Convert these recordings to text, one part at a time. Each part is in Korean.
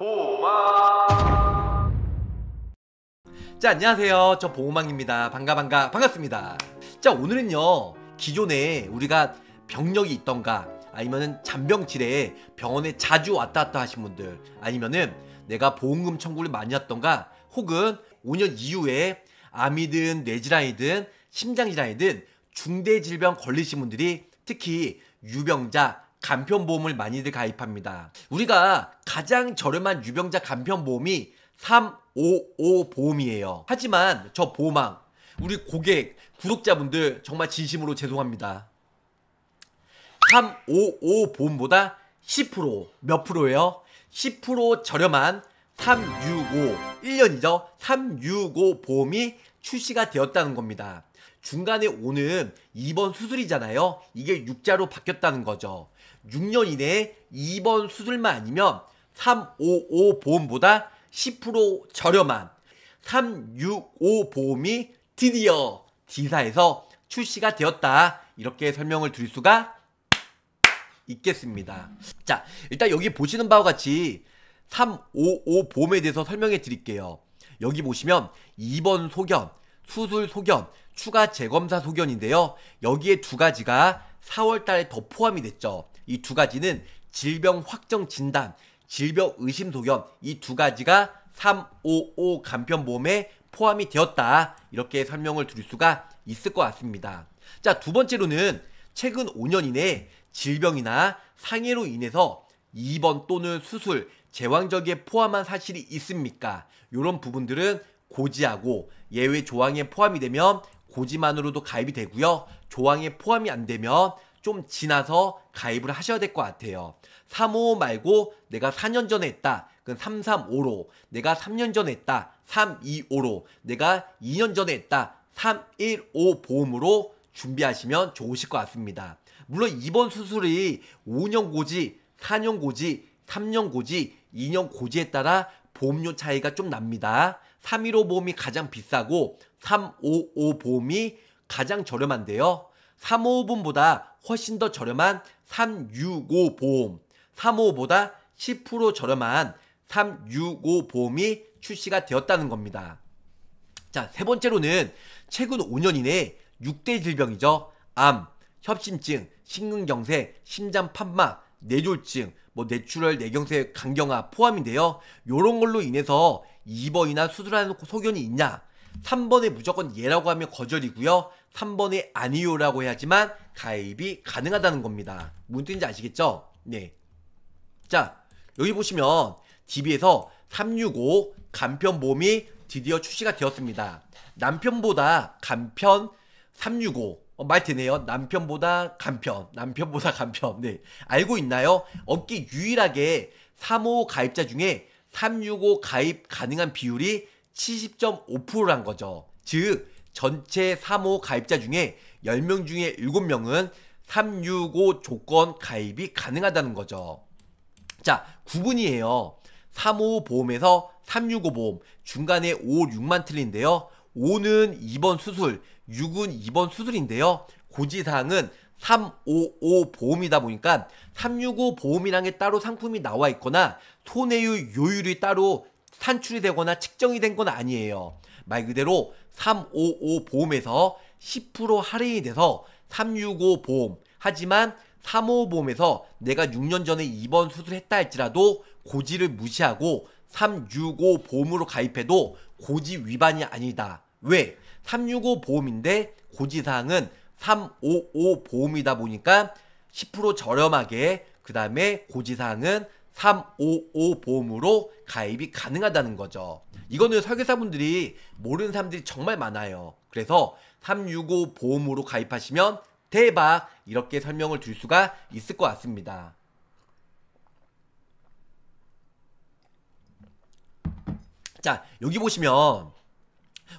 보호자 안녕하세요 저보호망입니다 반가 반가 반갑습니다 자 오늘은요 기존에 우리가 병력이 있던가 아니면은 잔병치레에 병원에 자주 왔다 갔다 하신 분들 아니면은 내가 보험금 청구를 많이 했던가 혹은 5년 이후에 암이든 뇌질환이든 심장질환이든 중대 질병 걸리신 분들이 특히 유병자, 간편보험을 많이들 가입합니다. 우리가 가장 저렴한 유병자 간편보험이 355 보험이에요. 하지만 저보험왕 우리 고객, 구독자분들 정말 진심으로 죄송합니다. 355 보험보다 10%몇 프로예요? 10% 저렴한 365 1년이죠. 365 보험이 출시가 되었다는 겁니다. 중간에 오는 2번 수술이잖아요. 이게 6자로 바뀌었다는 거죠. 6년 이내에 2번 수술만 아니면 355 보험보다 10% 저렴한 365 보험이 드디어 D사에서 출시가 되었다. 이렇게 설명을 드릴 수가 있겠습니다. 자, 일단 여기 보시는 바와 같이 355 보험에 대해서 설명해 드릴게요. 여기 보시면 2번 소견, 수술 소견, 추가 재검사 소견인데요. 여기에 두 가지가 4월 달에 더 포함이 됐죠. 이두 가지는 질병 확정 진단, 질병 의심 소견 이 두 가지가 355 간편보험에 포함이 되었다. 이렇게 설명을 드릴 수가 있을 것 같습니다. 자, 두 번째로는 최근 5년 이내 에 질병이나 상해로 인해서 입원 또는 수술, 재왕적에 포함한 사실이 있습니까? 이런 부분들은 고지하고 예외 조항에 포함이 되면 고지만으로도 가입이 되고요. 조항에 포함이 안 되면 좀 지나서 가입을 하셔야 될 것 같아요. 355 말고 내가 4년 전에 했다. 그건 335로. 내가 3년 전에 했다. 325로. 내가 2년 전에 했다. 315 보험으로 준비하시면 좋으실 것 같습니다. 물론 이번 수술이 5년 고지, 4년 고지, 3년 고지, 2년 고지에 따라 보험료 차이가 좀 납니다. 315 보험이 가장 비싸고 355 보험이 가장 저렴한데요. 3호보험보다 훨씬 더 저렴한 365 보험, 3호보다 10% 저렴한 365 보험이 출시가 되었다는 겁니다. 자, 세 번째로는 최근 5년 이내 6대 질병이죠. 암, 협심증, 심근경색, 심장판막, 뇌졸증, 뭐 뇌출혈, 뇌경색, 간경화 포함인데요. 요런 걸로 인해서 입원이나 수술하는 소견이 있냐? 3번에 무조건 예라고 하면 거절이고요. 3번이 아니요라고 해야지만 가입이 가능하다는 겁니다. 무슨 뜻인지 아시겠죠? 네. 자, 여기 보시면 DB에서 365 간편 보험이 드디어 출시가 되었습니다. 남편보다 간편 365. 어, 말 되네요. 남편보다 간편. 남편보다 간편. 네. 알고 있나요? 업계 유일하게 3호 가입자 중에 365 가입 가능한 비율이 70.5%란 거죠. 즉, 전체 3호 가입자 중에 10명 중에 7명은 365 조건 가입이 가능하다는 거죠. 자, 구분이에요. 3호 보험에서 365 보험, 중간에 5, 6만 틀린데요. 5는 2번 수술, 6은 2번 수술인데요. 고지사항은 355 보험이다 보니까 365보험이랑에 따로 상품이 나와 있거나 손해율 요율이 따로 산출이 되거나 측정이 된 건 아니에요. 말 그대로 355 보험에서 10% 할인이 돼서 365 보험 하지만 355 보험에서 내가 6년 전에 입원 수술했다 할지라도 고지를 무시하고 365 보험으로 가입해도 고지 위반이 아니다. 왜? 365 보험인데 고지사항은 355 보험이다 보니까 10% 저렴하게 그 다음에 고지사항은 355 보험으로 가입이 가능하다는 거죠. 이거는 설계사분들이 모르는 사람들이 정말 많아요. 그래서 365 보험으로 가입하시면 대박 이렇게 설명을 드릴 수가 있을 것 같습니다. 자 여기 보시면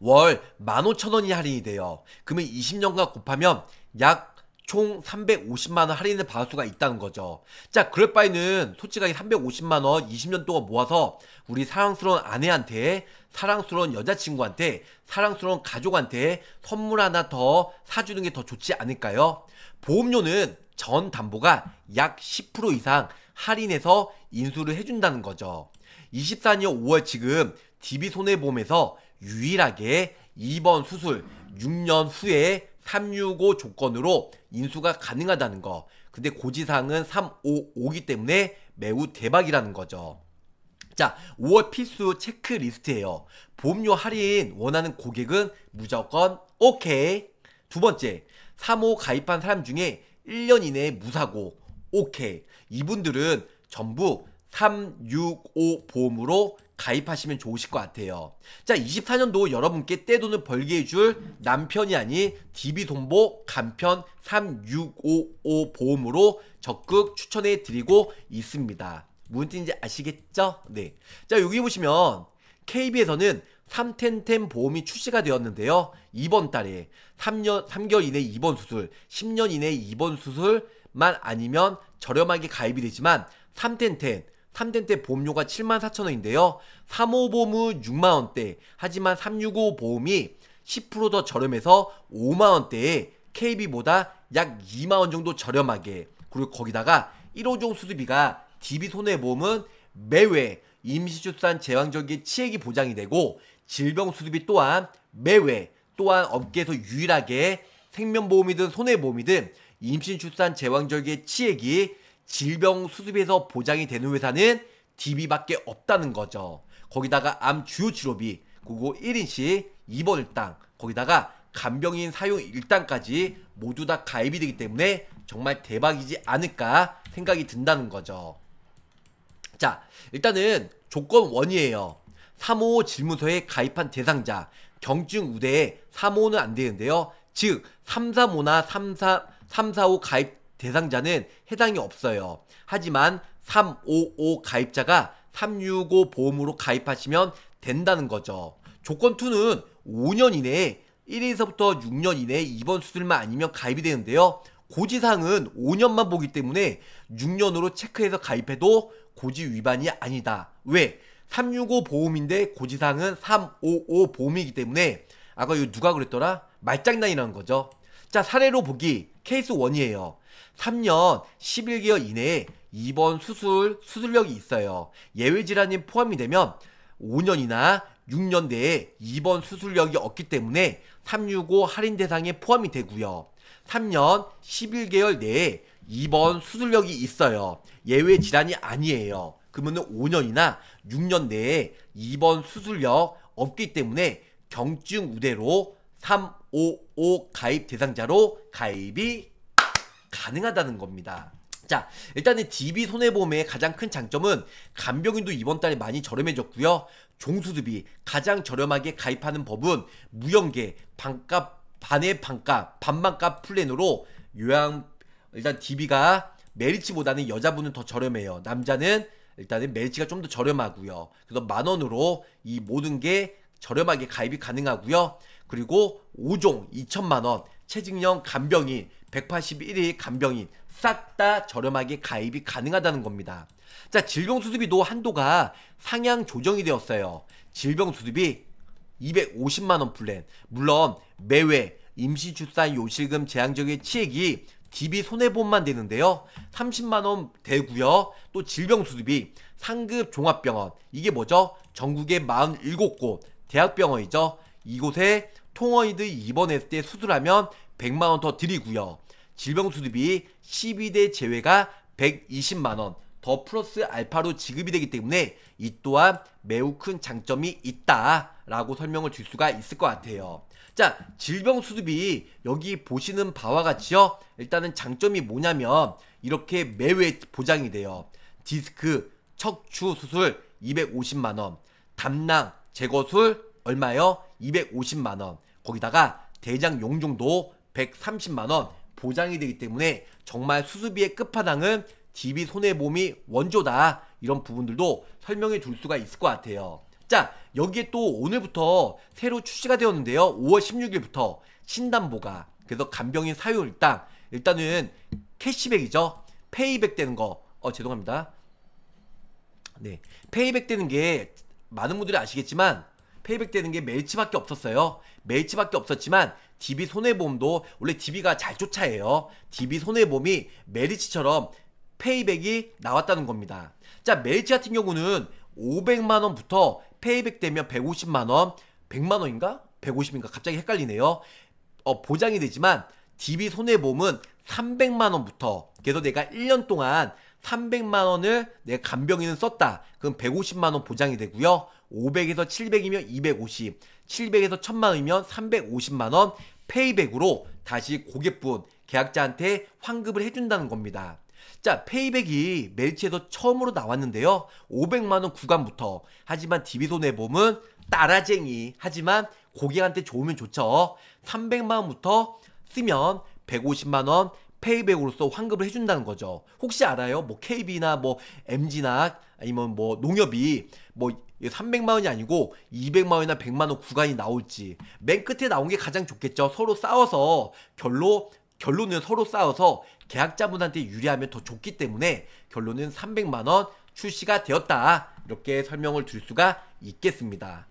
월 15,000원이 할인이 돼요. 그러면 20년간 곱하면 약총 350만원 할인을 받을 수가 있다는 거죠. 자, 그럴 바에는 솔직하게 350만원 20년 동안 모아서 우리 사랑스러운 아내한테, 사랑스러운 여자친구한테, 사랑스러운 가족한테 선물 하나 더 사주는 게 더 좋지 않을까요? 보험료는 전 담보가 약 10% 이상 할인해서 인수를 해준다는 거죠. 24년 5월 지금 DB손해보험에서 유일하게 이번 수술 6년 후에 365 조건으로 인수가 가능하다는 거. 근데 고지상은 355기 때문에 매우 대박이라는 거죠. 자, 5월 필수 체크리스트예요. 보험료 할인 원하는 고객은 무조건 오케이. 두 번째, 3호 가입한 사람 중에 1년 이내에 무사고 오케이. 이분들은 전부 365 보험으로 가입하시면 좋으실 것 같아요. 자, 24년도 여러분께 떼돈을 벌게 해줄 남편이 아닌 d b 동보 간편 3655 보험으로 적극 추천해 드리고 있습니다. 무슨 뜻인지 아시겠죠? 네. 자, 여기 보시면 KB에서는 3텐텐 보험이 출시가 되었는데요. 이번 달에 3년, 3개월 이내 입원 수술, 10년 이내 입원 수술만 아니면 저렴하게 가입이 되지만 3텐텐 3대때 보험료가 74,000원인데요. 3호보험은 6만원대, 하지만 365 보험이 10%더 저렴해서 5만원대에 KB보다 약 2만원 정도 저렴하게, 그리고 거기다가 1호종 수수비가 DB손해보험은 매회 임시출산 제왕절개 치액이 보장이 되고 질병 수수비 또한 매회 또한 업계에서 유일하게 생명보험이든 손해보험이든 임신 출산 제왕절개 치액이 질병 수습에서 보장이 되는 회사는 DB밖에 없다는 거죠. 거기다가 암 주요 치료비, 그거 1인씩 2번 일당, 거기다가 간병인 사용 일당까지 모두 다 가입이 되기 때문에 정말 대박이지 않을까 생각이 든다는 거죠. 자, 일단은 조건 1이에요 3호 질문서에 가입한 대상자, 경증 우대에 3호는 안 되는데요. 즉, 335나 34, 345 가입 대상자는 해당이 없어요. 하지만 355 가입자가 365 보험으로 가입하시면 된다는 거죠. 조건 2는 5년 이내에 1에서부터 6년 이내에 입원 수술만 아니면 가입이 되는데요. 고지사항은 5년만 보기 때문에 6년으로 체크해서 가입해도 고지 위반이 아니다. 왜? 365 보험인데 고지사항은 355 보험이기 때문에 아까 이 누가 그랬더라? 말장난이라는 거죠. 자, 사례로 보기 케이스 1이에요. 3년 11개월 이내에 입원 수술, 수술력이 있어요. 예외 질환이 포함이 되면 5년이나 6년 내에 입원 수술력이 없기 때문에 365 할인 대상에 포함이 되고요. 3년 11개월 내에 입원 수술력이 있어요. 예외 질환이 아니에요. 그러면 5년이나 6년 내에 입원 수술력 없기 때문에 경증 우대로 3 55 가입 대상자로 가입이 가능하다는 겁니다. 자 일단은 DB 손해보험의 가장 큰 장점은 간병인도 이번 달에 많이 저렴해졌고요. 종수습이 가장 저렴하게 가입하는 법은 무연계 반값 반의 반값 반만값 플랜으로 요양 일단 DB가 메리츠보다는 여자분은 더 저렴해요. 남자는 일단은 메리츠가 좀 더 저렴하고요. 그래서 만 원으로 이 모든 게 저렴하게 가입이 가능하고요. 그리고 5종 2천만원, 체직령 간병인, 181일 간병인 싹 다 저렴하게 가입이 가능하다는 겁니다. 자, 질병수습비도 한도가 상향 조정이 되었어요. 질병수습비 250만원 플랜, 물론 매회 임시출산 요실금 제한적인 치액이 DB 손해보험만 되는데요. 30만원 되구요또 질병수습이 상급 종합병원, 이게 뭐죠? 전국의 47곳 대학병원이죠. 이곳에 통어이드 입원했을 때 수술하면 100만원 더 드리고요. 질병수습이 12대 제외가 120만원 더 플러스 알파로 지급이 되기 때문에 이 또한 매우 큰 장점이 있다라고 설명을 줄 수가 있을 것 같아요. 자, 질병 수습이 여기 보시는 바와 같이요. 일단은 장점이 뭐냐면 이렇게 매외 보장이 돼요. 디스크, 척추 수술 250만원, 담낭, 제거술 얼마요? 250만 원. 거기다가 대장 용종도 130만 원 보장이 되기 때문에 정말 수수비의 끝판왕은 DB 손해보험이 원조다. 이런 부분들도 설명해 줄 수가 있을 것 같아요. 자, 여기에 또 오늘부터 새로 출시가 되었는데요. 5월 16일부터 신담보가 그래서 간병인 사유 일당 일단은 캐시백이죠. 페이백 되는 거. 어, 죄송합니다. 네. 페이백 되는 게 많은 분들이 아시겠지만 페이백 되는 게 멜치밖에 없었어요. 멜치밖에 없었지만 DB 손해보험도 원래 DB가 잘 쫓아해요. DB 손해보험이 메리츠처럼 페이백이 나왔다는 겁니다. 자, 멜치 같은 경우는 500만 원부터 페이백 되면 150만 원, 100만 원인가? 150인가? 갑자기 헷갈리네요. 어, 보장이 되지만 DB 손해보험은 300만 원부터 그래서 내가 1년 동안 300만 원을 내 간병인은 썼다. 그럼 150만 원 보장이 되고요. 500에서 700이면 250, 700에서 1000만원이면 350만원 페이백으로 다시 고객분, 계약자한테 환급을 해준다는 겁니다. 자, 페이백이 멜치에서 처음으로 나왔는데요. 500만원 구간부터. 하지만 디비손해보험은 따라쟁이. 하지만 고객한테 좋으면 좋죠. 300만원부터 쓰면 150만원 페이백으로서 환급을 해준다는 거죠. 혹시 알아요? 뭐 KB나 뭐 MG나 아니면 뭐 농협이 뭐 300만 원이 아니고 200만 원이나 100만 원 구간이 나올지 맨 끝에 나온 게 가장 좋겠죠. 서로 싸워서 결론 결론은 서로 싸워서 계약자분한테 유리하면 더 좋기 때문에 결론은 300만 원 출시가 되었다. 이렇게 설명을 드릴 수가 있겠습니다.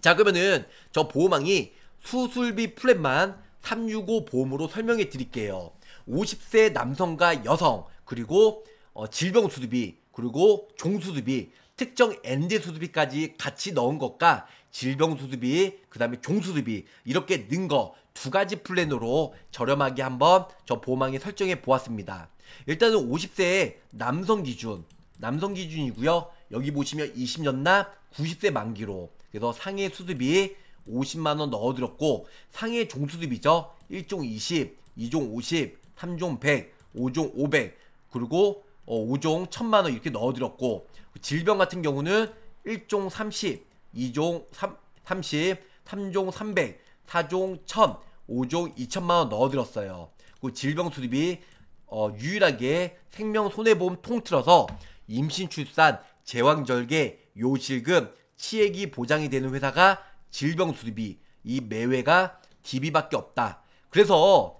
자, 그러면은 저 보호망이 수술비 플랜만 365 보험으로 설명해 드릴게요. 50세 남성과 여성, 그리고 어, 질병 수술비 그리고 종수수비, 특정 n 드 수수비까지 같이 넣은 것과 질병 수수비, 그 다음에 종수수비 이렇게 는 거 두 가지 플랜으로 저렴하게 한번 저보망에 설정해 보았습니다. 일단은 50세 남성 기준, 남성 기준이고요. 여기 보시면 2 0년나 90세 만기로 그래서 상해 수수비 50만원 넣어드렸고 상해 종수수비죠. 1종 20, 2종 50, 3종 100, 5종 500 그리고 어, 5종 1000만원 이렇게 넣어드렸고 질병 같은 경우는 1종 30, 2종 3, 30, 3종 300, 4종 1000, 5종 2천만원 넣어드렸어요. 그 질병 수립이 어, 유일하게 생명 손해보험 통틀어서 임신 출산, 제왕절개, 요실금, 치액이 보장이 되는 회사가 질병 수립이 이 매회가 DB밖에 없다. 그래서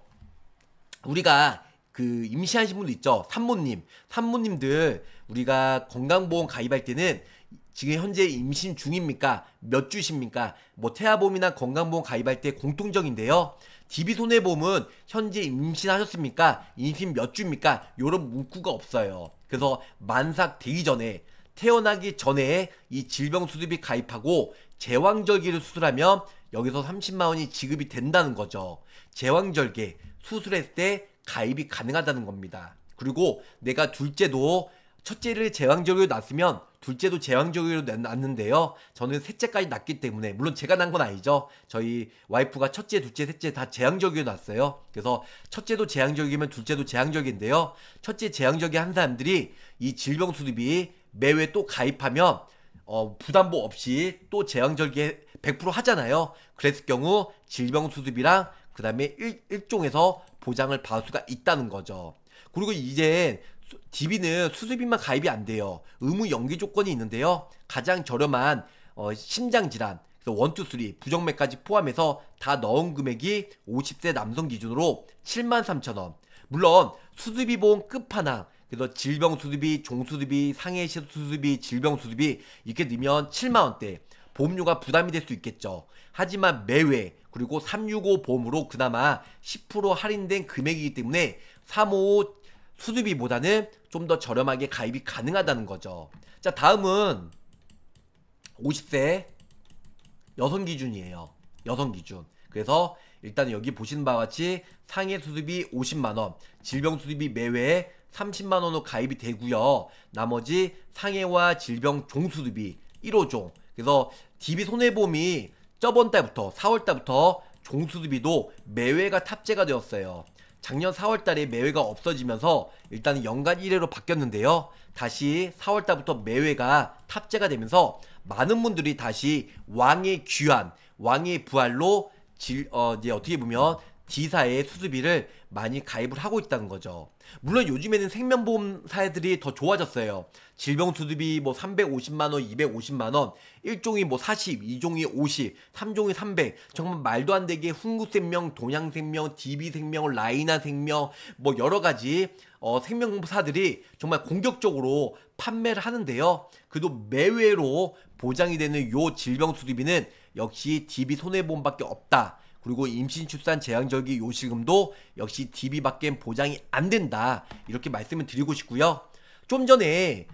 우리가 그 임신하신 분도 있죠. 산모님, 산모님들 우리가 건강보험 가입할 때는 지금 현재 임신 중입니까? 몇 주십니까? 뭐 태아보험이나 건강보험 가입할 때 공통적인데요. DB손해보험은 현재 임신하셨습니까? 임신 몇 주입니까? 이런 문구가 없어요. 그래서 만삭 되기 전에 태어나기 전에 이 질병 수술비 가입하고 제왕절개를 수술하면 여기서 30만 원이 지급이 된다는 거죠. 제왕절개 수술했을 때 가입이 가능하다는 겁니다. 그리고 내가 둘째도 첫째를 제왕적으로 낳았으면 둘째도 제왕적으로 낳는데요 저는 셋째까지 낳기 때문에 물론 제가 낳은 건 아니죠. 저희 와이프가 첫째, 둘째, 셋째 다 제왕적으로 낳았어요. 그래서 첫째도 제왕적이면 둘째도 제왕적인데요. 첫째 제왕적이 한 사람들이 이 질병 수립이 매회 또 가입하면 어, 부담보 없이 또 제왕절개 100% 하잖아요. 그랬을 경우 질병 수습이랑 그 다음에 일종에서 보장을 받을 수가 있다는 거죠. 그리고 이제 DB는 수수비만 가입이 안 돼요. 의무 연기 조건이 있는데요. 가장 저렴한 어, 심장질환, 그래서 원투 쓰리 부정맥까지 포함해서 다 넣은 금액이 50세 남성 기준으로 73,000원. 물론 수수비 보험 끝판왕, 그래서 질병 수수비, 종수수비, 상해 시 수수비, 질병 수수비 이렇게 넣으면 7만 원대. 보험료가 부담이 될 수 있겠죠. 하지만 매회 그리고 365 보험으로 그나마 10% 할인된 금액이기 때문에 355 수수비보다는 좀 더 저렴하게 가입이 가능하다는 거죠. 자, 다음은 50세 여성 기준이에요. 여성 기준. 그래서 일단 여기 보시는 바와 같이 상해 수수비 50만원, 질병 수수비 매회 30만원으로 가입이 되고요 나머지 상해와 질병 종수수비 1호종. 그래서 DB 손해보험이 저번 달부터 4월 달부터 종수수비도 매회가 탑재가 되었어요. 작년 4월 달에 매회가 없어지면서 일단 연간 1회로 바뀌었는데요. 다시 4월 달부터 매회가 탑재가 되면서 많은 분들이 다시 왕의 귀환, 왕의 부활로 질, 어, 이제 어떻게 보면 D사의 수수비를 많이 가입을 하고 있다는 거죠. 물론 요즘에는 생명보험사들이 더 좋아졌어요. 질병수습이 뭐 350만원, 250만원, 1종이 뭐 40, 2종이 50, 3종이 300. 정말 말도 안 되게 훈구생명, 동양생명, DB생명, 라이나생명, 뭐 여러가지 어, 생명사들이 정말 공격적으로 판매를 하는데요. 그래도 매외로 보장이 되는 요 질병수습비는 역시 DB 손해보험밖에 없다. 그리고 임신출산 재앙절기 요식금도 역시 DB밖엔 보장이 안 된다. 이렇게 말씀을 드리고 싶고요. 좀 전에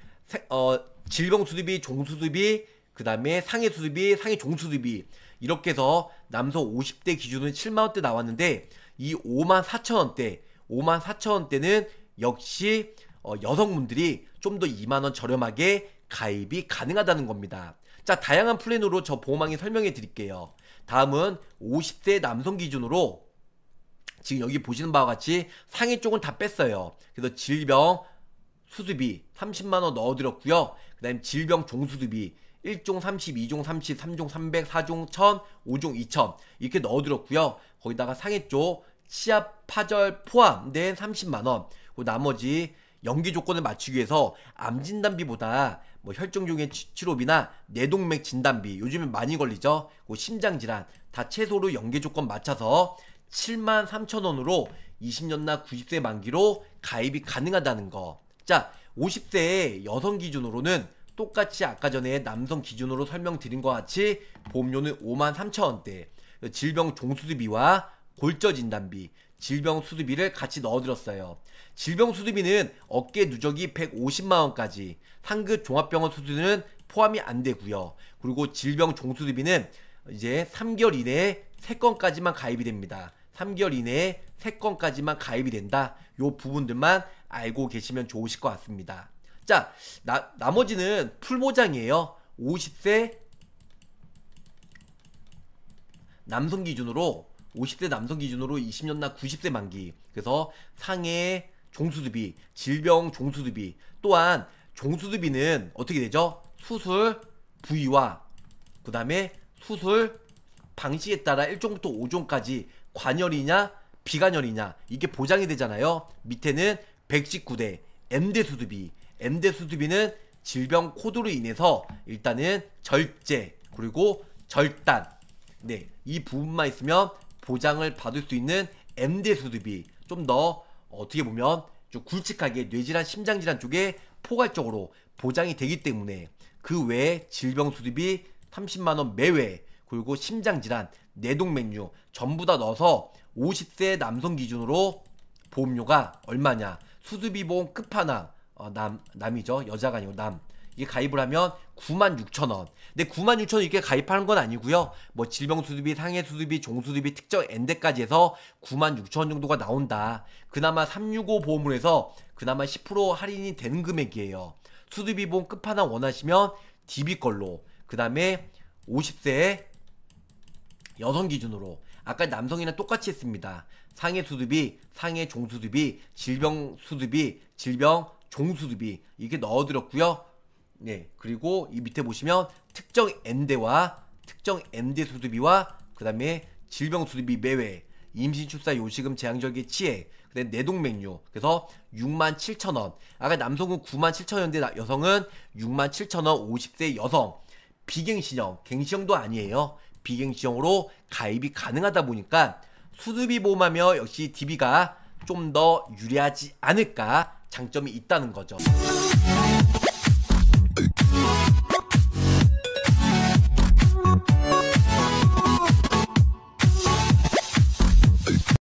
어, 질병 수두비, 종수두비, 그 다음에 상해 수두비, 상해 종수두비 이렇게 해서 남성 50대 기준은 7만원대 나왔는데 이 5만 4천원대 5만 4천원대는 역시 어, 여성분들이 좀 더 2만원 저렴하게 가입이 가능하다는 겁니다. 자 다양한 플랜으로 저보호망이 설명해 드릴게요. 다음은 50대 남성 기준으로 지금 여기 보시는 바와 같이 상해 쪽은 다 뺐어요. 그래서 질병, 수수비 30만원 넣어드렸고요 그 다음 질병 종수수비 1종 3 2종 3 3종 300, 4종 1000, 5종 2000 이렇게 넣어드렸고요 거기다가 상해쪽 치아 파절 포함된 30만원 그 나머지 연기 조건을 맞추기 위해서 암 진단비보다 뭐 혈정종의 치료비나 뇌동맥 진단비 요즘에 많이 걸리죠 그 심장 질환 다 최소로 연계 조건 맞춰서 7만 3천 원으로 20년나 90세 만기로 가입이 가능하다는 거 자, 50대의 여성 기준으로는 똑같이 아까 전에 남성 기준으로 설명드린 것 같이 보험료는 5만 3천 원대 질병 종수수비와 골절 진단비, 질병 수수비를 같이 넣어드렸어요. 질병 수수비는 어깨 누적이 150만원까지, 상급 종합병원 수수는 포함이 안 되고요. 그리고 질병 종수수비는 이제 3개월 이내에 3건까지만 가입이 됩니다. 3개월 이내에 3건까지만 가입이 된다. 요 부분들만 알고 계시면 좋으실 것 같습니다. 자, 나, 나머지는 풀모장이에요. 50세 남성 기준으로 50세 남성 기준으로 20년 나 90세 만기. 그래서 상해 종수두비, 질병 종수두비. 또한 종수두비는 어떻게 되죠? 수술 부위와 그 다음에 수술 방식에 따라 1종부터 5종까지 관열이냐 비관열이냐 이게 보장이 되잖아요. 밑에는 119대 M대 수두비 M대 수두비는 질병 코드로 인해서 일단은 절제 그리고 절단 네 이 부분만 있으면 보장을 받을 수 있는 M대 수두비 좀 더 어떻게 보면 좀 굵직하게 뇌질환 심장질환 쪽에 포괄적으로 보장이 되기 때문에 그 외에 질병 수두비 30만원 매외 그리고 심장질환 내동맥류 전부 다 넣어서 50세 남성 기준으로 보험료가 얼마냐 수두비보험 끝판왕 어, 남 남이죠 여자가 아니고 남 이게 가입을 하면 96,000원. 근데 96,000원 이렇게 가입하는 건 아니고요. 뭐 질병 수두비, 상해 수두비, 종 수두비 특정 엔데까지 해서 96,000원 정도가 나온다. 그나마 365 보험으로 해서 그나마 10% 할인이 되는 금액이에요. 수두비 보험 끝판왕 원하시면 DB 걸로. 그다음에 50세 여성 기준으로 아까 남성이랑 똑같이 했습니다. 상해 수두비, 상해 종수두비, 질병 수두비, 질병 종수두비 이렇게 넣어드렸고요. 네, 그리고 이 밑에 보시면 특정 m 대와 특정 m 대 수두비와 그 다음에 질병 수두비 매외, 임신 출사 요식음 재앙절개 치해, 그다음 내동맥류. 그래서 67,000원. 아까 남성은 97,000원인데 여성은 6 7 0원 50세 여성. 비갱신형, 갱신형도 아니에요. 비갱신형으로 가입이 가능하다 보니까 수비비 보험하며 역시 DB가 좀 더 유리하지 않을까 장점이 있다는 거죠.